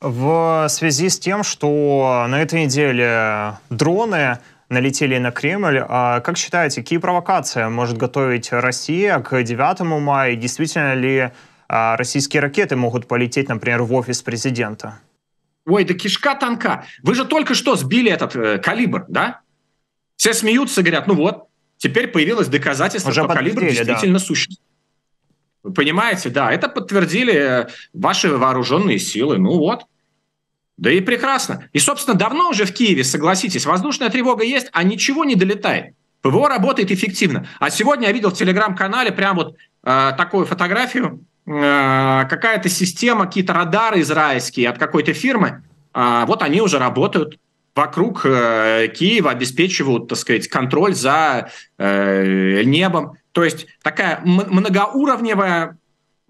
в связи с тем, что на этой неделе дроны налетели на Кремль. А как считаете, какие провокации может готовить Россия к 9 мая? Действительно ли а, российские ракеты могут полететь, например, в офис президента? Ой, да кишка танка! Вы же только что сбили этот э, калибр, да? Все смеются, говорят, ну вот, теперь появилось доказательство, Уже что калибр действительно да. существует. Вы понимаете, да, это подтвердили э, ваши вооруженные силы. Ну вот, да и прекрасно. И, собственно, давно уже в Киеве, согласитесь, воздушная тревога есть, а ничего не долетает. ПВО работает эффективно. А сегодня я видел в телеграм-канале прям вот э, такую фотографию, э, какая-то система, какие-то радары израильские от какой-то фирмы, э, вот они уже работают вокруг э, Киева, обеспечивают, так сказать, контроль за э, небом. То есть такая многоуровневая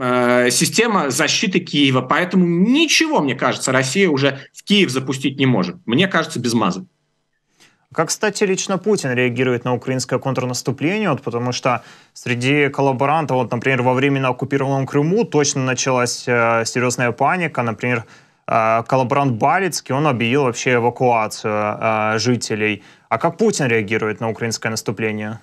Э, система защиты Киева. Поэтому ничего, мне кажется, Россия уже в Киев запустить не может. Мне кажется, без мазы. Как, кстати, лично Путин реагирует на украинское контрнаступление? Вот, потому что среди коллаборантов, вот, например, во временно оккупированном Крыму точно началась э, серьезная паника. Например, э, коллаборант Балицкий, он объявил вообще эвакуацию э, жителей. А как Путин реагирует на украинское наступление?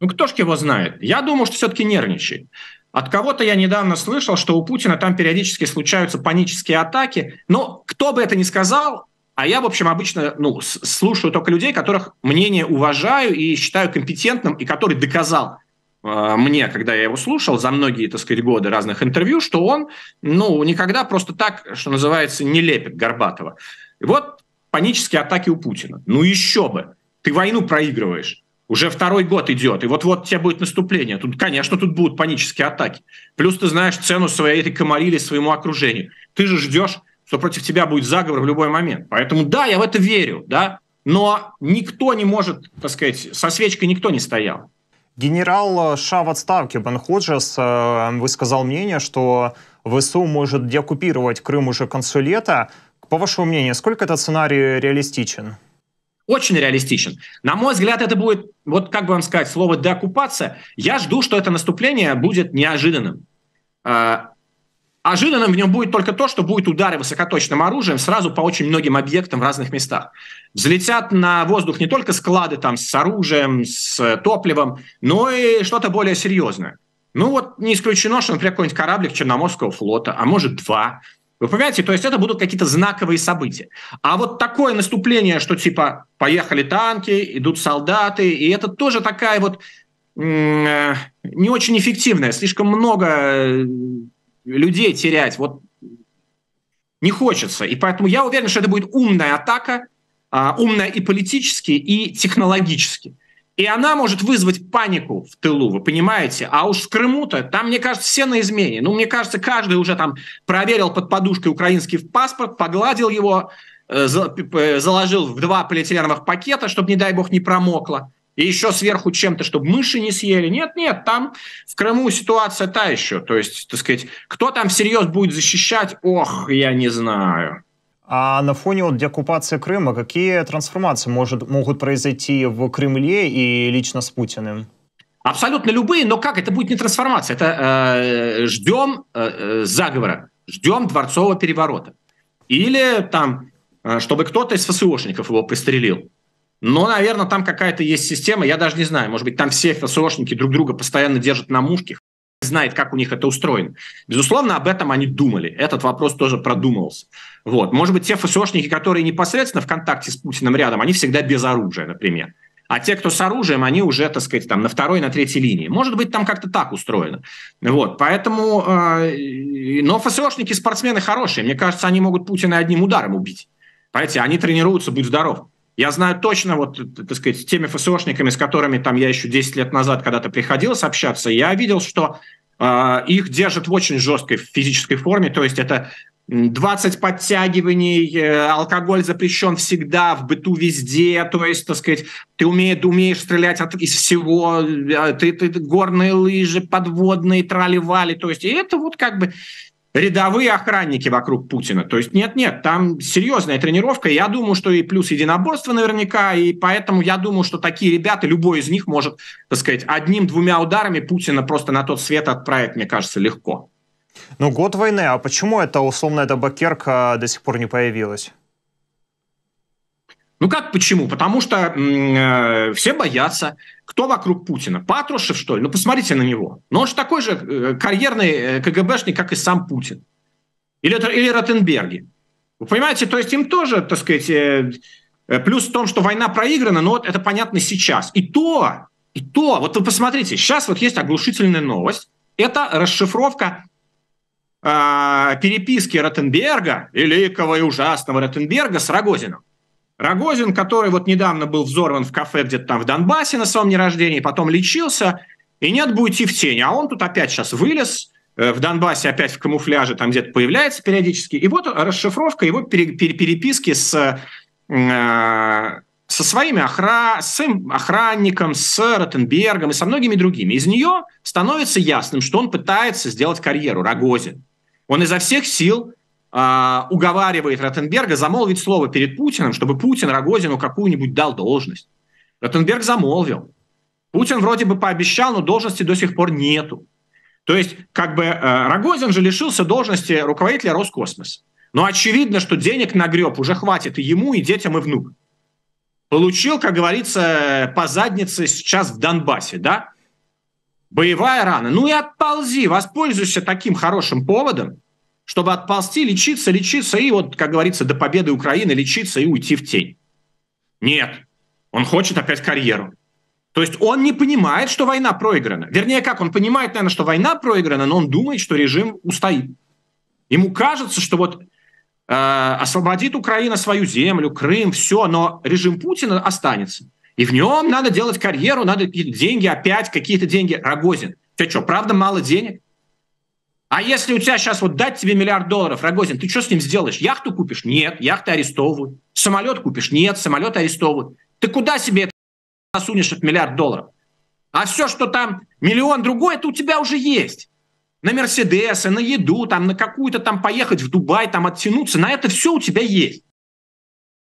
Ну, кто ж его знает? Я думаю, что все-таки нервничает. От кого-то я недавно слышал, что у Путина там периодически случаются панические атаки. Но кто бы это ни сказал, а я, в общем, обычно ну, слушаю только людей, которых мнение уважаю и считаю компетентным, и который доказал э, мне, когда я его слушал за многие, так сказать, годы разных интервью, что он, ну, никогда просто так, что называется, не лепит Горбатова. И вот панические атаки у Путина. Ну еще бы, ты войну проигрываешь уже второй год идет, и вот-вот у тебя будет наступление. Тут, конечно, тут будут панические атаки. Плюс ты знаешь цену своей этой комарили своему окружению. Ты же ждешь, что против тебя будет заговор в любой момент. Поэтому да, я в это верю, да, но никто не может, так сказать, со свечкой никто не стоял. Генерал США в отставке Бен Ходжес э, высказал мнение, что ВСУ может деоккупировать Крым уже к концу лета. По вашему мнению, сколько этот сценарий реалистичен? очень реалистичен. На мой взгляд, это будет, вот как бы вам сказать, слово «деоккупация». Я жду, что это наступление будет неожиданным. А, ожиданным в нем будет только то, что будет удары высокоточным оружием сразу по очень многим объектам в разных местах. Взлетят на воздух не только склады там с оружием, с топливом, но и что-то более серьезное. Ну вот не исключено, что, например, какой-нибудь кораблик Черноморского флота, а может два, вы понимаете, то есть это будут какие-то знаковые события. А вот такое наступление, что типа поехали танки, идут солдаты, и это тоже такая вот э, не очень эффективная, слишком много э, людей терять, вот не хочется. И поэтому я уверен, что это будет умная атака, а, умная и политически, и технологически. И она может вызвать панику в тылу, вы понимаете? А уж в Крыму-то, там, мне кажется, все на измене. Ну, мне кажется, каждый уже там проверил под подушкой украинский паспорт, погладил его, э, заложил в два полиэтиленовых пакета, чтобы, не дай бог, не промокло. И еще сверху чем-то, чтобы мыши не съели. Нет, нет, там в Крыму ситуация та еще. То есть, так сказать, кто там всерьез будет защищать, ох, я не знаю. А на фоне вот деоккупации Крыма какие трансформации может, могут произойти в Кремле и лично с Путиным? Абсолютно любые, но как это будет не трансформация? Это э, ждем э, э, заговора, ждем дворцового переворота. Или там, э, чтобы кто-то из ФСОшников его пристрелил. Но, наверное, там какая-то есть система, я даже не знаю, может быть, там все ФСОшники друг друга постоянно держат на мушке, знает, как у них это устроено. Безусловно, об этом они думали. Этот вопрос тоже продумывался. Вот. Может быть, те ФСОшники, которые непосредственно в контакте с Путиным рядом, они всегда без оружия, например. А те, кто с оружием, они уже, так сказать, там на второй, на третьей линии. Может быть, там как-то так устроено. Вот, поэтому... Э, но ФСОшники спортсмены хорошие. Мне кажется, они могут Путина одним ударом убить. Понимаете, они тренируются, будь здоров. Я знаю точно, вот, так сказать, с теми ФСОшниками, с которыми там я еще 10 лет назад когда-то приходилось общаться, я видел, что а, их держат в очень жесткой физической форме, то есть это 20 подтягиваний, э, алкоголь запрещен всегда, в быту везде, то есть, так сказать, ты умеешь, умеешь стрелять от, из всего, э, ты, ты горные лыжи, подводные, трали-вали, то есть, и это вот как бы рядовые охранники вокруг Путина. То есть нет-нет, там серьезная тренировка. Я думаю, что и плюс единоборство наверняка, и поэтому я думаю, что такие ребята, любой из них может, так сказать, одним-двумя ударами Путина просто на тот свет отправить, мне кажется, легко. Ну, год войны, а почему эта условная табакерка э, до сих пор не появилась? Ну как почему? Потому что э, все боятся. Кто вокруг Путина? Патрушев, что ли? Ну посмотрите на него. Но он же такой же э, карьерный э, КГБшник, как и сам Путин. Или, или Ротенберги. Вы понимаете, то есть им тоже, так сказать, э, э, плюс в том, что война проиграна, но вот это понятно сейчас. И то, и то, вот вы посмотрите, сейчас вот есть оглушительная новость. Это расшифровка э, переписки Ротенберга, великого и ужасного Ротенберга с Рогозином. Рогозин, который вот недавно был взорван в кафе где-то там в Донбассе на своем дне рождения, потом лечился, и нет, будет идти в тень. А он тут опять сейчас вылез, э, в Донбассе опять в камуфляже там где-то появляется периодически. И вот расшифровка его пере- переписки с э- со своими охра... с охранником, с Ротенбергом и со многими другими. Из нее становится ясным, что он пытается сделать карьеру Рогозин. Он изо всех сил а, уговаривает Ротенберга замолвить слово перед Путиным, чтобы Путин Рогозину какую-нибудь дал должность. Ротенберг замолвил. Путин вроде бы пообещал, но должности до сих пор нету. То есть, как бы э, Рогозин же лишился должности руководителя Роскосмоса. Но очевидно, что денег нагреб уже хватит и ему, и детям, и внукам. Получил, как говорится, по заднице сейчас в Донбассе, да? Боевая рана. Ну и отползи, воспользуйся таким хорошим поводом, чтобы отползти, лечиться, лечиться и вот, как говорится, до победы Украины лечиться и уйти в тень. Нет, он хочет опять карьеру. То есть он не понимает, что война проиграна. Вернее, как, он понимает, наверное, что война проиграна, но он думает, что режим устоит. Ему кажется, что вот э, освободит Украина свою землю, Крым, все, но режим Путина останется. И в нем надо делать карьеру, надо деньги, опять какие-то деньги. Рогозин, ты что, правда мало денег? А если у тебя сейчас вот дать тебе миллиард долларов, Рогозин, ты что с ним сделаешь? Яхту купишь? Нет, яхты арестовывают. Самолет купишь? Нет, самолет арестовывают. Ты куда себе это засунешь этот миллиард долларов? А все, что там миллион другой, это у тебя уже есть. На Мерседесы, на еду, там, на какую-то там поехать в Дубай, там оттянуться, на это все у тебя есть.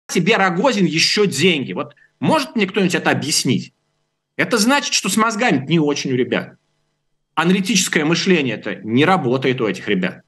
Тебе Рогозин еще деньги. Вот может мне кто-нибудь это объяснить? Это значит, что с мозгами не очень у ребят аналитическое мышление это не работает у этих ребят.